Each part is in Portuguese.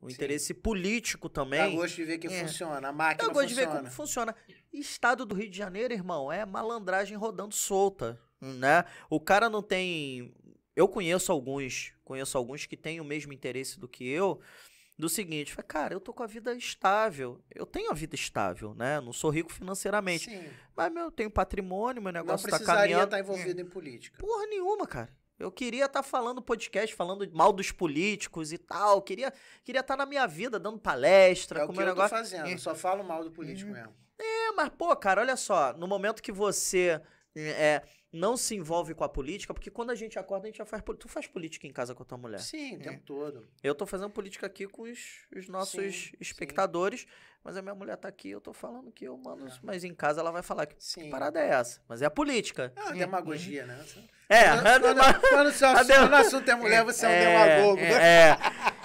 O Sim. interesse político também. Eu gosto de ver que é. funciona, a máquina Eu gosto funciona. de ver como funciona. Estado do Rio de Janeiro, irmão, é malandragem rodando solta, né? O cara não tem... Eu conheço alguns, conheço alguns que têm o mesmo interesse do que eu, do seguinte, cara, eu tô com a vida estável, eu tenho a vida estável, né? Não sou rico financeiramente, Sim. mas meu, eu tenho patrimônio, meu negócio não tá caminhando. Não precisaria estar envolvido em política. Porra nenhuma, cara. Eu queria estar tá falando podcast, falando mal dos políticos e tal. Queria queria estar tá na minha vida dando palestra, é como o que eu negócio. tô fazendo, só falo mal do político mesmo. É, mas pô, cara, olha só, no momento que você é, não se envolve com a política, porque quando a gente acorda, a gente já faz Tu faz política em casa com a tua mulher. Sim, o é. tempo todo. Eu tô fazendo política aqui com os, os nossos sim, espectadores, sim. mas a minha mulher tá aqui, eu tô falando que eu mando. É. Mas em casa ela vai falar que, sim. que parada é essa. Mas é a política. É uma demagogia, né? É, é quando, é quando, quando, seu assunto, quando o assunto é mulher, você é, um demagogo. É.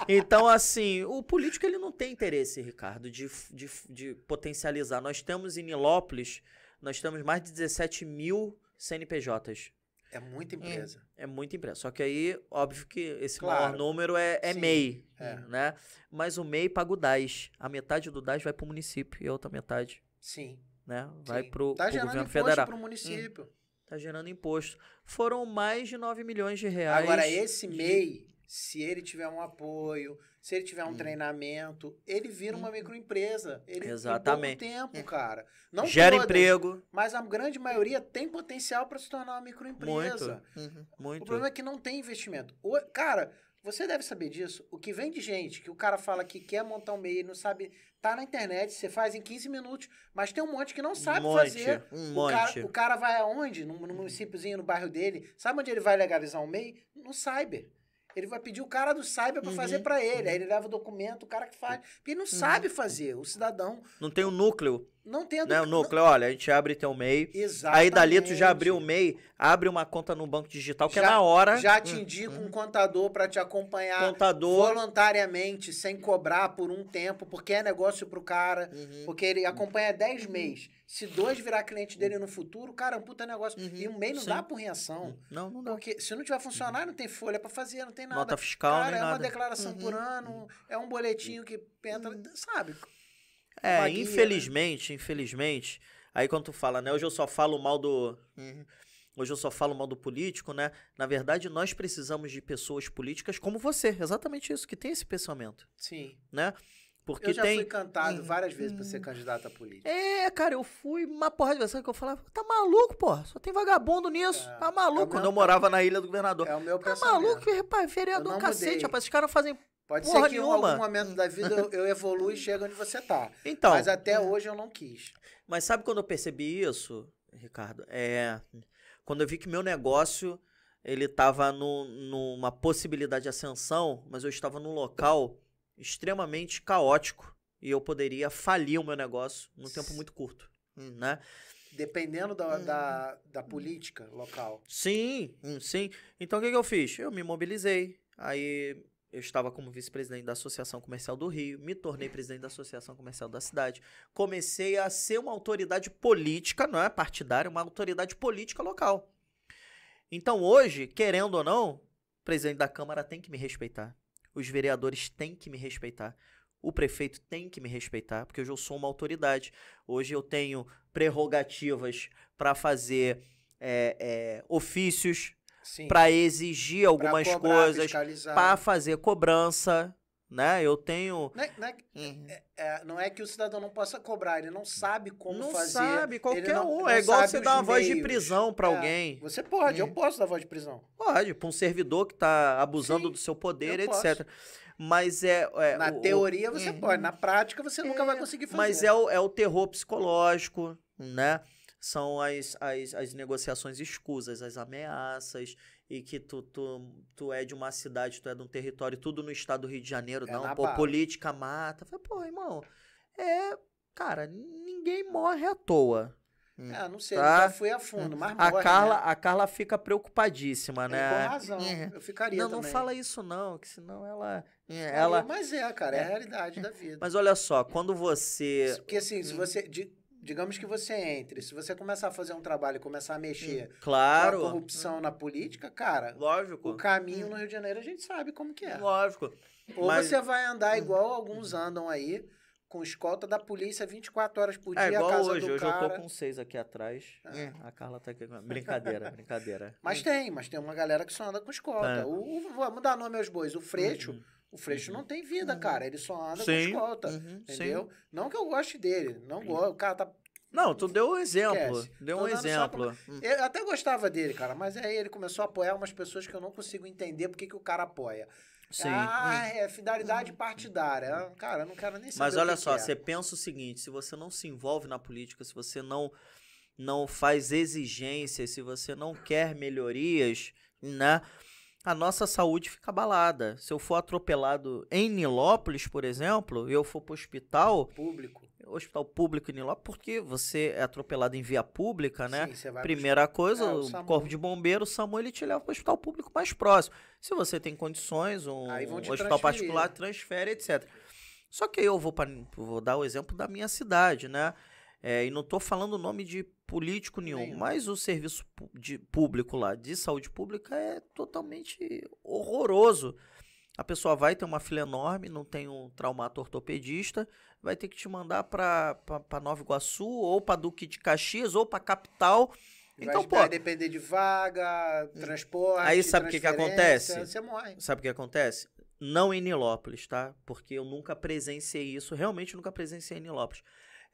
Então, assim, o político ele não tem interesse, Ricardo, de, de, de potencializar. Nós temos em Nilópolis nós temos mais de 17 mil CNPJs. É muita é. empresa. É, é muita empresa. Só que aí, óbvio que esse claro. maior número é, é MEI, é. né? Mas o MEI paga o DAS. A metade do DAS vai para o município e a outra metade... Sim. Né? Vai para o tá governo federal. o hum. município. Hum, tá gerando imposto. Foram mais de 9 milhões de reais. Agora, esse de... MEI se ele tiver um apoio, se ele tiver um hum. treinamento, ele vira uma uhum. microempresa. Ele Exatamente. Tem tempo, cara. Não Gera todas, emprego. Mas a grande maioria tem potencial para se tornar uma microempresa. Muito. Uhum. Muito. O problema é que não tem investimento. O, cara, você deve saber disso. O que vem de gente, que o cara fala que quer montar um meio, não sabe. Tá na internet, você faz em 15 minutos, mas tem um monte que não sabe um monte, fazer. Um o monte. Cara, o cara vai aonde? No, no uhum. municípiozinho, no bairro dele. Sabe onde ele vai legalizar um MEI? No cyber. Ele vai pedir o cara do cyber para uhum. fazer para ele. Aí ele uhum. leva o documento, o cara que faz. Uhum. Porque ele não uhum. sabe fazer, o cidadão. Não tem o um núcleo. Não tem o né? O núcleo, não... olha, a gente abre teu MEI. Exatamente. Aí dali tu já abriu o MEI, abre uma conta no banco digital, que é já, é na hora. Já te hum, indica hum, um contador para te acompanhar contador. voluntariamente, sem cobrar por um tempo, porque é negócio pro cara, uhum. porque ele uhum. acompanha 10 meses. Se dois virar cliente dele no futuro, cara, é um puta negócio. Uhum. E um MEI não Sim. dá por reação. Não, não dá. Porque se não tiver funcionário, não tem folha para fazer, não tem nada. Nota fiscal, Cara, nem é nada. uma declaração uhum. por ano, é um boletinho que entra, uhum. sabe? É, infelizmente, né? infelizmente. Aí quando tu fala, né? Hoje eu só falo mal do. Uhum. Hoje eu só falo mal do político, né? Na verdade, nós precisamos de pessoas políticas como você. Exatamente isso, que tem esse pensamento. Sim. Né? Porque eu já tem... fui cantado hum, várias vezes para ser hum. candidato a política. É, cara, eu fui uma porra de vezes que eu falava, tá maluco, pô? Só tem vagabundo nisso. É, tá é maluco? É Quando eu morava na ilha do governador. É o meu tá pensamento. Tá maluco, rapaz, vereador cacete, mudei. rapaz. Esses caras fazem Pode Porra ser que em algum momento da vida eu, evoluo e chega onde você tá. Então. Mas até hoje eu não quis. Mas sabe quando eu percebi isso, Ricardo? É. Quando eu vi que meu negócio ele estava numa possibilidade de ascensão, mas eu estava num local extremamente caótico e eu poderia falir o meu negócio num tempo muito curto, né? Dependendo da, hum. da, da, política local. Sim, hum, sim. Então o que, que eu fiz? Eu me mobilizei. Aí eu estava como vice-presidente da Associação Comercial do Rio, me tornei presidente da Associação Comercial da cidade. Comecei a ser uma autoridade política, não é partidária, uma autoridade política local. Então hoje, querendo ou não, o presidente da Câmara tem que me respeitar. Os vereadores têm que me respeitar. O prefeito tem que me respeitar, porque hoje eu sou uma autoridade. Hoje eu tenho prerrogativas para fazer é, é, ofícios, para exigir algumas pra cobrar, coisas, para fazer cobrança né? Eu tenho. Não é, não é, uhum. é, é, não é, que o cidadão não possa cobrar, ele não sabe como não fazer. Sabe, qualquer não, um. Não é igual você dar uma voz de prisão para é, alguém. Você pode, eu uhum. posso dar voz de prisão. Pode, para um servidor que está abusando Sim, do seu poder, etc. Posso. Mas é, é. na o, teoria você uhum. pode, na prática você nunca vai conseguir fazer. Mas é o, é o terror psicológico, né? são as, as, as negociações escusas, as ameaças, e que tu, tu, tu é de uma cidade, tu é de um território, tudo no estado do Rio de Janeiro, é não, pô, política mata. Eu falei, pô, irmão, é. Cara, ninguém morre à toa. Ah, não sei, tá? eu fui a fundo, hum. mas a morre, Carla, né? A Carla fica preocupadíssima, é, né? Com razão, é. eu ficaria Não, também. não fala isso não, que senão ela... ela... Mas é, cara, é a é. realidade da vida. Mas olha só, quando você... Porque assim, se você... De digamos que você entre, se você começar a fazer um trabalho, e começar a mexer hum, claro. com a corrupção hum. na política, cara, lógico. O caminho hum. no Rio de Janeiro a gente sabe como que é. Lógico. Ou Mas... você vai andar hum. igual alguns andam aí, com escolta da polícia 24 horas por é, dia. É igual hoje, hoje cara. eu tô com seis aqui atrás. É. é a Carla tá aqui. Brincadeira, brincadeira. Mas hum. tem, mas tem uma galera que só anda com escolta. É. O, vamos dar nome aos bois. O Freixo. Uhum o Freixo não uhum. tem vida, uhum. cara. Ele só anda Sim. com escolta. Uhum. Entendeu? Sim. Não que eu goste dele. Não gosto. O cara tá. Não, tu deu um exemplo. Esquece. Deu um exemplo. Pra... Hum. Eu até gostava dele, cara, mas aí ele começou a apoiar umas pessoas que eu não consigo entender porque que o cara apoia. Sim. Ah, hum. é fidelidade uhum. partidária. Ah, cara, eu não quero nem saber. Mas olha só, é. você pensa o seguinte: se você não se envolve na política, se você não, não faz exigências, se você não quer melhorias, né? a nossa saúde fica abalada. Se eu for atropelado em Nilópolis, por exemplo, e eu for para o hospital público, hospital público em Nilópolis, porque você é atropelado em via pública, né? Sim, Primeira coisa, é, o, o corpo de bombeiro, o SAMU, ele te leva para o hospital público mais próximo. Se você tem condições, um hospital particular transfere, etc. Só que aí eu vou, pra, vou dar o exemplo da minha cidade, né? É, e não estou falando o nome de político nenhum, nenhum, mas o serviço de, público lá, de saúde pública, é totalmente horroroso. A pessoa vai ter uma fila enorme, não tem um traumato ortopedista, vai ter que te mandar para Nova Iguaçu, ou para Duque de Caxias, ou para capital. Então, vai, pô. Vai depender de vaga, hum. transporte. Aí sabe o que, que acontece? Você morre. Sabe o que acontece? Não em Nilópolis, tá? Porque eu nunca presenciei isso, realmente nunca presenciei em Nilópolis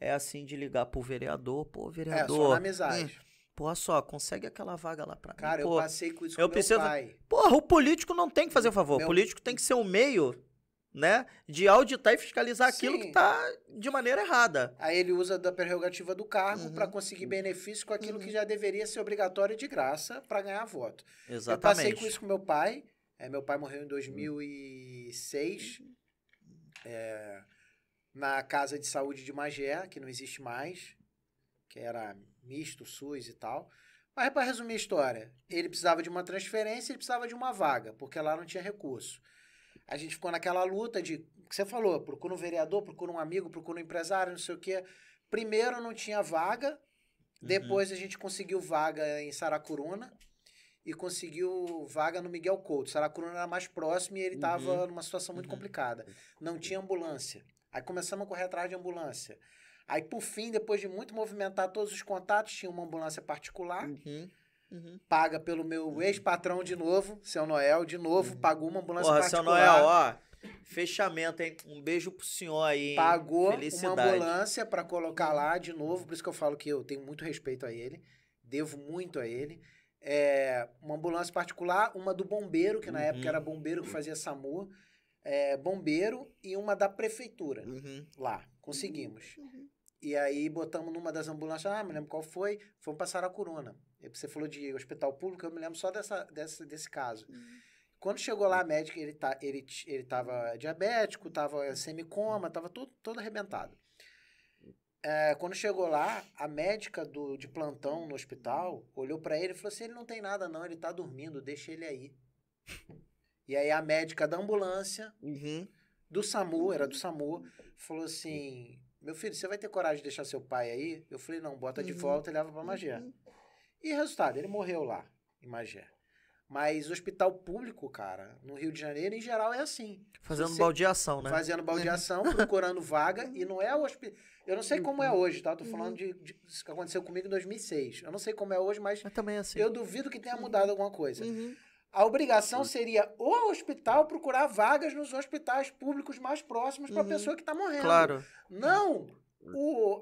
é assim de ligar pro vereador, pô, vereador. É, só na hum, amizade. Hum, só, consegue aquela vaga lá pra Cara, mim. Cara, eu passei com isso eu com preciso... meu pai. Porra, o político não tem que fazer o favor. Meu... O político tem que ser o meio, né, de auditar e fiscalizar Sim. aquilo que tá de maneira errada. Aí ele usa da prerrogativa do cargo uhum. para conseguir benefício com aquilo uhum. que já deveria ser obrigatório de graça para ganhar voto. Exatamente. Eu passei com isso com meu pai. É, meu pai morreu em 2006. Uhum. É na Casa de Saúde de Magé, que não existe mais, que era misto, SUS e tal. Mas para resumir a história, ele precisava de uma transferência, ele precisava de uma vaga, porque lá não tinha recurso. A gente ficou naquela luta de, que você falou, procura um vereador, procura um amigo, procura um empresário, não sei o quê. Primeiro não tinha vaga, uhum. depois uhum. a gente conseguiu vaga em Saracuruna, e conseguiu vaga no Miguel Couto. Saracuruna era mais próximo e ele estava uhum. numa situação muito uhum. complicada. Não tinha ambulância. Aí começamos a correr atrás de ambulância. Aí, por fim, depois de muito movimentar todos os contatos, tinha uma ambulância particular. Uhum. Uhum. paga pelo meu uhum. ex-patrão de novo, seu Noel, de novo, uhum. pagou uma ambulância Porra, particular. seu Noel, ó, fechamento, hein? Um beijo pro senhor aí, hein? Pagou Felicidade. uma ambulância para colocar lá de novo, por isso que eu falo que eu tenho muito respeito a ele, devo muito a ele é, uma ambulância particular, uma do bombeiro, que na uhum. época era bombeiro que fazia SAMU, é, bombeiro e uma da prefeitura. Uhum. Lá, conseguimos. Uhum. uhum. E aí botamos numa das ambulâncias, ah, me lembro qual foi, fomos a corona. Você falou de hospital público, eu me lembro só dessa, dessa desse caso. Uhum. Quando chegou lá, a médica, ele, tá, ele, ele tava diabético, tava semicoma, tava todo, todo arrebentado. É, quando chegou lá, a médica do, de plantão no hospital olhou para ele e falou assim: ele não tem nada, não, ele tá dormindo, deixa ele aí. E aí a médica da ambulância, uhum. do SAMU, era do SAMU, falou assim: meu filho, você vai ter coragem de deixar seu pai aí? Eu falei: não, bota uhum. de volta e leva pra Magé. Uhum. E resultado, ele morreu lá, em Magé. Mas hospital público, cara, no Rio de Janeiro, em geral, é assim. Fazendo Você, baldeação, né? Fazendo baldeação, procurando vaga, e não é o hospital. Eu não sei como é hoje, tá? tô uhum. falando de, isso que aconteceu comigo em 2006. Eu não sei como é hoje, mas. mas também é assim. Eu duvido que tenha mudado alguma coisa. Uhum. A obrigação seria o hospital procurar vagas nos hospitais públicos mais próximos para a uhum. pessoa que está morrendo. Claro. Não o,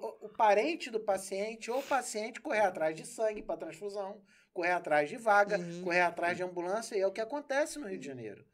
o, o parente do paciente ou o paciente correr atrás de sangue para transfusão correr atrás de vaga, uhum. correr atrás de uhum. ambulância, e é o que acontece no Rio de Janeiro.